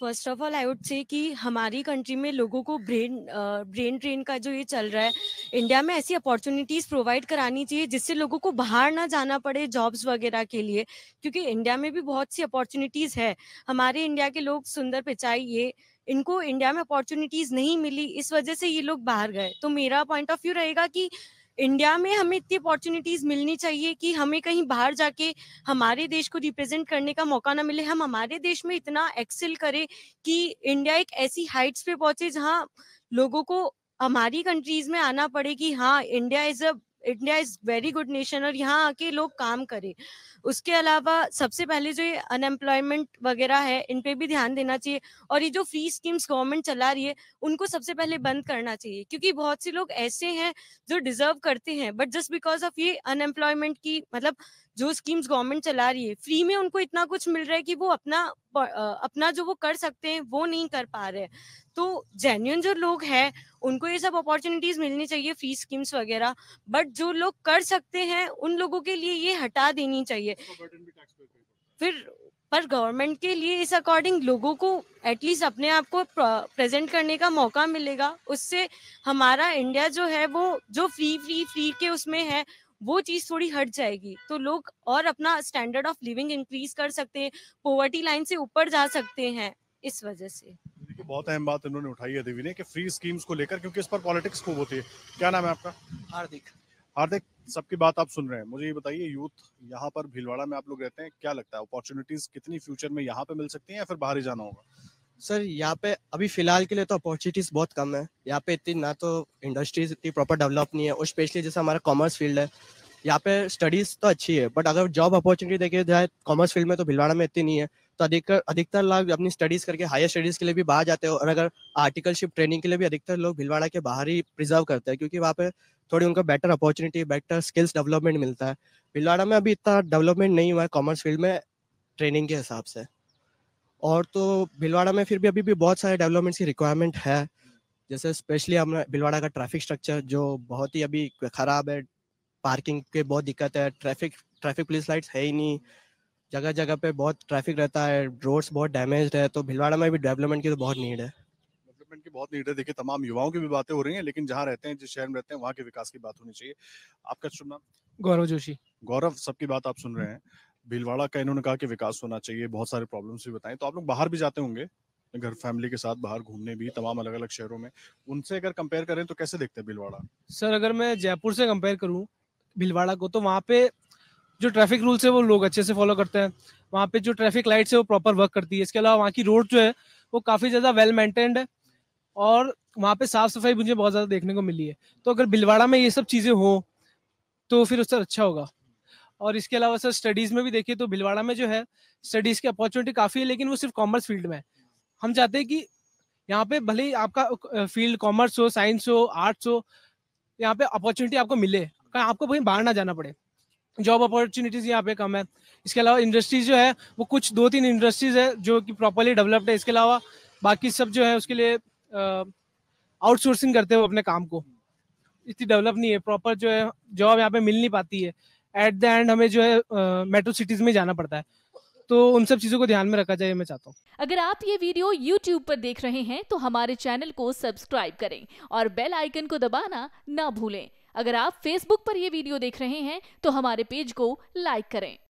first of all I would say कि हमारी country में लोगों को ब्रेन ब्रेन ट्रेन का जो ये चल रहा है इंडिया में ऐसी अपॉर्चुनिटीज प्रोवाइड करानी चाहिए जिससे लोगों को बाहर ना जाना पड़े जॉब्स वगैरह के लिए क्योंकि इंडिया में भी बहुत सी अपॉर्चुनिटीज है हमारे इंडिया के लोग सुंदर पिचाई ये इनको इंडिया में अपॉर्चुनिटीज नहीं मिली इस वजह से ये लोग बाहर गए तो मेरा पॉइंट ऑफ व्यू रहेगा कि इंडिया में हमें इतनी अपॉर्चुनिटीज मिलनी चाहिए कि हमें कहीं बाहर जाके हमारे देश को रिप्रेजेंट करने का मौका ना मिले हम हमारे देश में इतना एक्सेल करें कि इंडिया एक ऐसी हाइट्स पे पहुंचे जहाँ लोगों को हमारी कंट्रीज में आना पड़े कि हाँ India is a India is very good nation और यहाँ आके लोग काम करें उसके अलावा सबसे पहले जो ये अनएम्प्लॉयमेंट वगैरह है इन पे भी ध्यान देना चाहिए और ये जो फ्री स्कीम्स गवर्नमेंट चला रही है उनको सबसे पहले बंद करना चाहिए क्योंकि बहुत से लोग ऐसे हैं जो डिजर्व करते हैं बट जस्ट बिकॉज ऑफ ये अनएम्प्लॉयमेंट की मतलब जो स्कीम्स गवर्नमेंट चला रही है फ्री में उनको इतना कुछ मिल रहा है कि वो अपना अपना जो वो कर सकते हैं वो नहीं कर पा रहे तो जेन्यून जो लोग हैं उनको ये सब अपॉर्चुनिटीज मिलनी चाहिए फ्री स्कीम्स वगैरह बट जो लोग कर सकते हैं उन लोगों के लिए ये हटा देनी चाहिए फिर पर गवर्नमेंट के लिए इस अकॉर्डिंग लोगों को एटलीस्ट अपने आप को प्रेजेंट करने का मौका मिलेगा उससे हमारा इंडिया जो है वो जो फ्री फ्री फ्री के उसमें है वो चीज थोड़ी हट जाएगी तो लोग और अपना स्टैंडर्ड ऑफ लिविंग इंक्रीज कर सकते हैं पोवर्टी लाइन से ऊपर जा सकते हैं इस वजह से बहुत अहम बात इन्होंने उठाई है देवी ने कि फ्री स्कीम्स को लेकर क्योंकि इस पर पॉलिटिक्स खूब होती है क्या नाम है आपका हार्दिक हार्दिक सबकी बात आप सुन रहे हैं मुझे ये बताइए यूथ यहाँ पर भीलवाड़ा में आप लोग रहते हैं क्या लगता है अपॉर्चुनिटीज कितनी फ्यूचर में यहाँ पे मिल सकती है या फिर बाहर ही जाना होगा सर यहाँ पे अभी फिलहाल के लिए तो अपॉर्चुनिटीज बहुत कम है यहाँ पे इतनी ना तो इंडस्ट्रीज इतनी प्रॉपर डेवलप नहीं है और स्पेशली जैसे हमारा कॉमर्स फील्ड है यहाँ पे स्टडीज तो अच्छी है बट अगर जॉब अपॉर्चुनिटी देखी जाए कॉमर्स फील्ड में तो भिलवाड़ा में इतनी नहीं है तो अधिकतर अधिकतर लोग अपनी स्टडीज करके हायर स्टडीज के लिए भी बाहर जाते हैं और अगर आर्टिकलशिप ट्रेनिंग के लिए भी अधिकतर लोग भिलवाड़ा के बाहर ही प्रिजर्व करते हैं क्योंकि वहाँ पे थोड़ी उनका better opportunity better skills development मिलता है भिलवाड़ा में अभी इतना डेवलपमेंट नहीं हुआ है कॉमर्स फील्ड में ट्रेनिंग के हिसाब से और तो भिलवाड़ा में फिर भी अभी भी बहुत सारे डेवलपमेंट्स की रिक्वायरमेंट है जैसे स्पेशली हमने भिलवाड़ा का ट्रैफिक स्ट्रक्चर जो बहुत ही अभी खराब है पार्किंग के बहुत दिक्कत है ट्रैफिक ट्रैफिक पुलिस लाइट्स है ही नहीं जगह जगह पे बहुत ट्रैफिक रहता है रोड्स बहुत डैमेज है तो भिलवाड़ा में भी डेवलपमेंट की तो बहुत नीड है डेवलपमेंट की बहुत नीड है देखिए तमाम युवाओं की भी बातें हो रही हैं लेकिन जहाँ रहते हैं जिस शहर में रहते हैं वहाँ के विकास की बात होनी चाहिए आपका शुभ नाम गौरव जोशी गौरव सबकी बात आप सुन रहे हैं भीलवाड़ा का इन्होंने कहा कि विकास होना चाहिए बहुत सारे प्रॉब्लम्स भी बताएं तो आप लोग बाहर भी जाते होंगे घर फैमिली के साथ बाहर घूमने भी तमाम अलग अलग शहरों में उनसे अगर कंपेयर करें तो कैसे देखते हैं भीलवाड़ा सर अगर मैं जयपुर से कंपेयर करूँ भीलवाड़ा को तो वहाँ पे जो ट्रैफिक रूल्स है वो लोग अच्छे से फॉलो करते हैं वहाँ पे जो ट्रैफिक लाइट्स है वो प्रॉपर वर्क करती है इसके अलावा वहाँ की रोड जो है वो काफ़ी ज़्यादा वेल मेंटेन्ड है और वहाँ पे साफ सफाई मुझे बहुत ज़्यादा देखने को मिली है तो अगर भिलवाड़ा में ये सब चीज़ें हों तो फिर उससे अच्छा होगा और इसके अलावा सर स्टडीज़ में भी देखिए तो भिलवाड़ा में जो है स्टडीज़ की अपॉर्चुनिटी काफ़ी है लेकिन वो सिर्फ कॉमर्स फील्ड में है हम चाहते हैं कि यहाँ पे भले ही आपका फील्ड कॉमर्स हो साइंस हो आर्ट्स हो यहाँ पे अपॉर्चुनिटी आपको मिले आपको कहीं बाहर ना जाना पड़े जॉब अपॉर्चुनिटीज़ यहाँ पे कम है इसके अलावा इंडस्ट्रीज जो है वो कुछ दो तीन इंडस्ट्रीज़ है जो कि प्रॉपरली डेवलप्ड है इसके अलावा बाकी सब जो है उसके लिए आउटसोर्सिंग करते हो अपने काम को इतनी डेवलप नहीं है प्रॉपर जो है जॉब यहाँ पे मिल नहीं पाती है एट द एंड हमें जो है मेट्रो सिटीज में जाना पड़ता है तो उन सब चीज़ों को ध्यान में रखा जाए मैं चाहता हूँ अगर आप ये वीडियो YouTube पर देख रहे हैं तो हमारे चैनल को सब्सक्राइब करें और बेल आइकन को दबाना ना भूलें अगर आप Facebook पर ये वीडियो देख रहे हैं तो हमारे पेज को लाइक करें